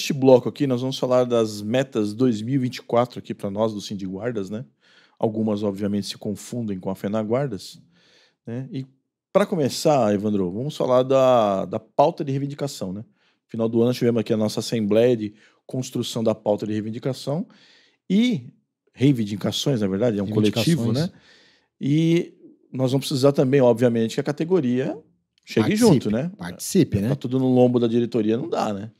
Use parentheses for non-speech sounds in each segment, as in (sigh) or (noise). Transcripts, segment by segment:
Neste bloco aqui, nós vamos falar das metas 2024 aqui para nós do Sindiguardas, né? Algumas, obviamente, se confundem com a FENAGuardas. Né? E para começar, Evandro, vamos falar da, da pauta de reivindicação, né? Final do ano tivemos aqui a nossa assembleia de construção da pauta de reivindicação e reivindicações, na verdade, é um coletivo, né? E nós vamos precisar também, obviamente, que a categoria chegue participe, junto, né? Participe, né? Tá tudo no lombo da diretoria, não dá, né?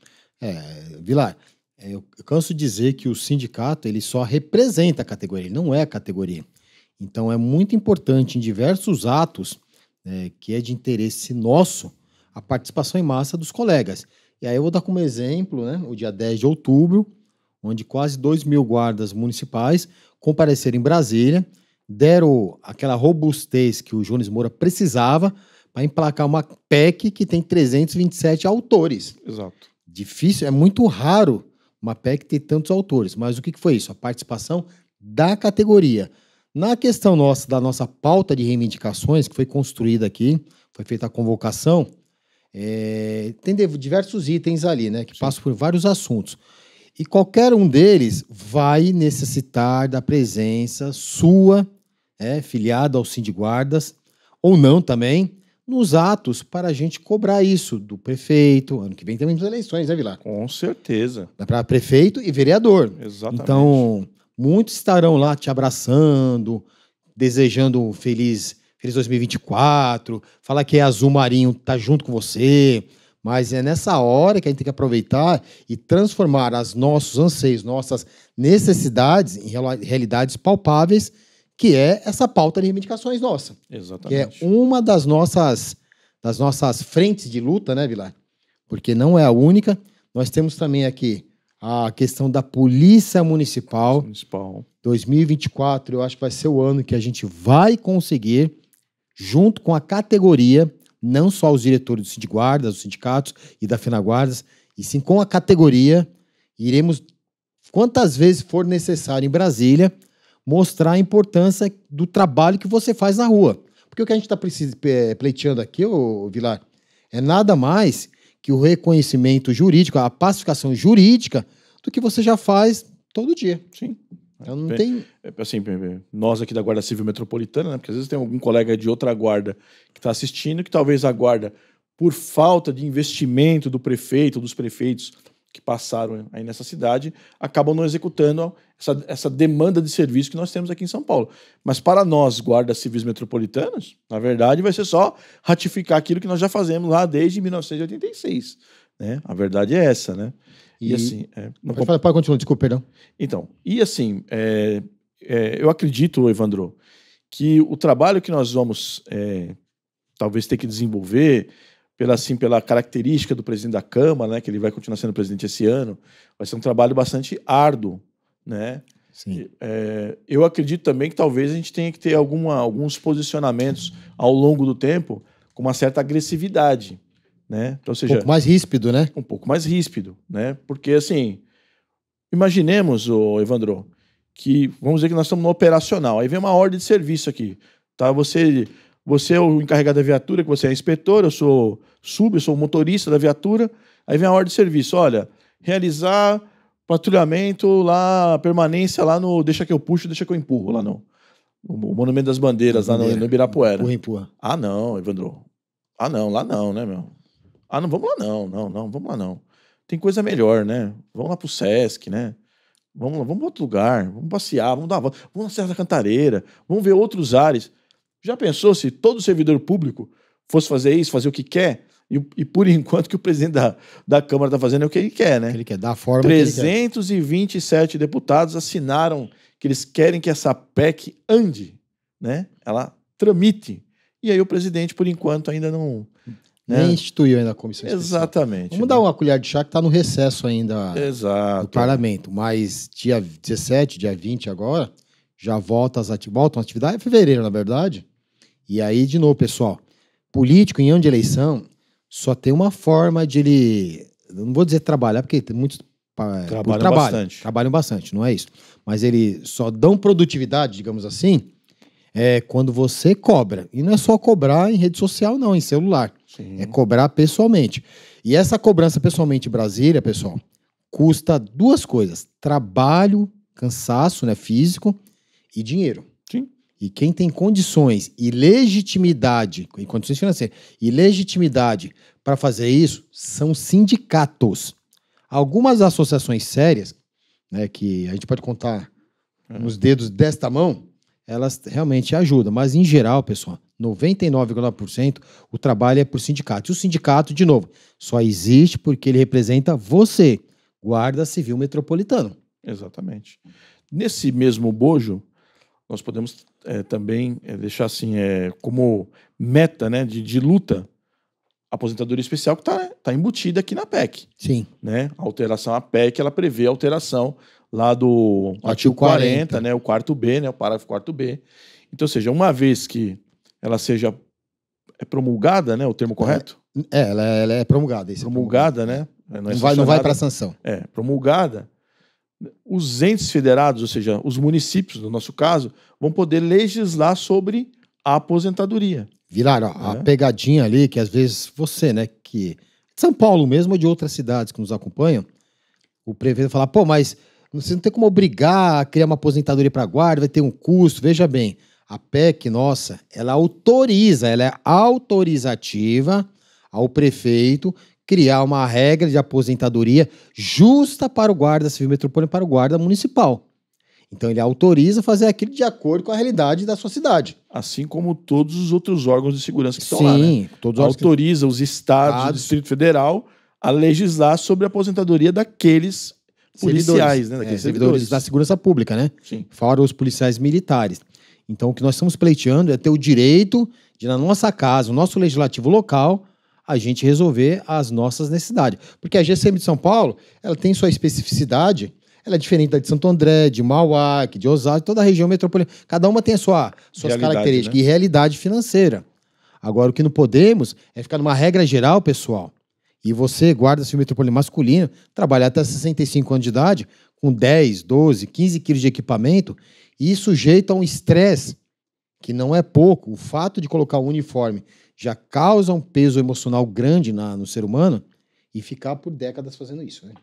É, Vilar, é, eu canso dizer que o sindicato ele só representa a categoria, ele não é a categoria. Então é muito importante em diversos atos é, que é de interesse nosso a participação em massa dos colegas. E aí eu vou dar como exemplo né, o dia 10 de outubro, onde quase 2 mil guardas municipais compareceram em Brasília, deram aquela robustez que o Jones Moura precisava para emplacar uma PEC que tem 327 autores. Exato. Difícil, é muito raro uma PEC ter tantos autores, mas o que foi isso? A participação da categoria. Na questão nossa da nossa pauta de reivindicações que foi construída aqui, foi feita a convocação, é, tem diversos itens ali, né, que Sim. passam por vários assuntos. E qualquer um deles vai necessitar da presença sua, é, filiada ao Sindicato Guardas, ou não também, nos atos para a gente cobrar isso do prefeito. Ano que vem também temos eleições, né, Vilar? Com certeza. Para prefeito e vereador. Exatamente. Então, muitos estarão lá te abraçando, desejando um feliz, feliz 2024, falar que é azul marinho, tá junto com você. Mas é nessa hora que a gente tem que aproveitar e transformar os nossos anseios, nossas necessidades em realidades palpáveis que é essa pauta de reivindicações nossa. Exatamente. Que é uma das nossas, das nossas frentes de luta, né, Vilar? Porque não é a única. Nós temos também aqui a questão da Polícia Municipal. Municipal. 2024, eu acho que vai ser o ano que a gente vai conseguir, junto com a categoria, não só os diretores do Sindicato, dos sindicatos e da Finaguardas, e sim com a categoria, iremos, quantas vezes for necessário em Brasília, mostrar a importância do trabalho que você faz na rua. Porque o que a gente está pleiteando aqui, ô, Vilar, é nada mais que o reconhecimento jurídico, a pacificação jurídica do que você já faz todo dia. Sim. Eu então, não tem. É, assim, nós aqui da Guarda Civil Metropolitana, né? Porque às vezes tem algum colega de outra guarda que está assistindo, que talvez a guarda, por falta de investimento do prefeito, dos prefeitos, que passaram aí nessa cidade acabam não executando essa, essa demanda de serviço que nós temos aqui em São Paulo. Mas para nós, guardas civis metropolitanos, na verdade, vai ser só ratificar aquilo que nós já fazemos lá desde 1986. Né? A verdade é essa, né? E, e assim. É, não, pode, falar, pode continuar, desculpa, perdão. Então, e assim, é, é, eu acredito, Evandro, que o trabalho que nós vamos é, talvez ter que desenvolver pela, assim, pela característica do presidente da Câmara, né, que ele vai continuar sendo presidente esse ano, vai ser um trabalho bastante árduo. Né? Sim. É, eu acredito também que talvez a gente tenha que ter alguma, alguns posicionamentos ao longo do tempo com uma certa agressividade. Né? Então, seja, um pouco mais ríspido, né? Um pouco mais ríspido, né? Porque, assim, imaginemos, o Evandro, que vamos dizer que nós estamos no operacional. Aí vem uma ordem de serviço aqui. Tá? Você você é o encarregado da viatura, que você é inspetor, eu sou sub, eu sou motorista da viatura. Aí vem a ordem de serviço, olha, realizar patrulhamento lá, permanência lá no deixa que eu puxo, deixa que eu empurro lá não. O Monumento das Bandeiras, Bandeira. lá no, no Ibirapuera. Empurra, empurra. Ah, não, Evandro. Ah, não, lá não, né, meu? Ah, não, vamos lá não, não, não, vamos lá não. Tem coisa melhor, né? Vamos lá pro Sesc, né? Vamos lá, vamos para outro lugar, vamos passear, vamos dar uma volta, vamos na Serra da Cantareira, vamos ver outros ares. Já pensou se todo servidor público fosse fazer isso, fazer o que quer? E, e por (laughs) enquanto que o presidente da, da Câmara está fazendo é o que ele quer, né? Ele quer dar forma. 327 deputados assinaram que eles querem que essa PEC ande, né? Ela tramite. E aí o presidente, por enquanto, ainda não. Né? Nem instituiu ainda a comissão. Exatamente. Vamos né? dar uma colher de chá que está no recesso ainda Exato. do parlamento. Mas dia 17, dia 20 agora, já volta as ati Voltam atividades? É fevereiro, na verdade. E aí, de novo, pessoal, político em ano de eleição só tem uma forma de ele. Não vou dizer trabalhar, porque tem muitos. Trabalham trabalho, bastante. Trabalham bastante, não é isso. Mas ele só dão produtividade, digamos assim, é quando você cobra. E não é só cobrar em rede social, não, em celular. Sim. É cobrar pessoalmente. E essa cobrança pessoalmente em Brasília, pessoal, custa duas coisas: trabalho, cansaço né, físico e dinheiro. E quem tem condições e legitimidade, condições financeiras, e legitimidade para fazer isso são sindicatos. Algumas associações sérias, né, que a gente pode contar é. nos dedos desta mão, elas realmente ajudam. Mas, em geral, pessoal, 99,9% o trabalho é por sindicato. E o sindicato, de novo, só existe porque ele representa você, guarda civil metropolitano. Exatamente. Nesse mesmo bojo, nós podemos é, também é, deixar assim é, como meta né, de, de luta aposentadoria especial que está tá embutida aqui na PEC. Sim. Né? A alteração à PEC, ela prevê a alteração lá do artigo 40, 40, né, o quarto B, né, o parágrafo 4 B. Então, ou seja, uma vez que ela seja é promulgada, né, o termo correto? É, é ela, é, ela é promulgada. Promulgada, né? é promulgada, né? Não, é não vai, não vai para sanção. É, promulgada, os entes federados, ou seja, os municípios, no nosso caso, vão poder legislar sobre a aposentadoria. Virar a, é. pegadinha ali, que às vezes você, né, que de São Paulo mesmo ou de outras cidades que nos acompanham, o prefeito falar, pô, mas você não tem como obrigar a criar uma aposentadoria para guarda, vai ter um custo, veja bem. A PEC, nossa, ela autoriza, ela é autorizativa ao prefeito criar uma regra de aposentadoria justa para o guarda civil metropolitano e para o guarda municipal. Então ele autoriza fazer aquilo de acordo com a realidade da sua cidade. Assim como todos os outros órgãos de segurança que Sim, estão lá, né? todos autoriza que... os estados, estados, o Distrito Federal a legislar sobre a aposentadoria daqueles policiais, servidores, né? É, daqueles é, servidores. servidores da segurança pública, né? Sim. Fora os policiais militares. Então o que nós estamos pleiteando é ter o direito de na nossa casa, o nosso legislativo local, a gente resolver as nossas necessidades. Porque a GCM de São Paulo, ela tem sua especificidade, ela é diferente da de Santo André, de Mauá, de Osasco, toda a região metropolitana. Cada uma tem a sua, suas realidade, características né? e realidade financeira. Agora, o que não podemos é ficar numa regra geral, pessoal. E você, guarda civil metropolitano masculino, trabalhar até 65 anos de idade, com 10, 12, 15 quilos de equipamento, e sujeito a um estresse que não é pouco. O fato de colocar o um uniforme já causa um peso emocional grande na, no ser humano e ficar por décadas fazendo isso. Né?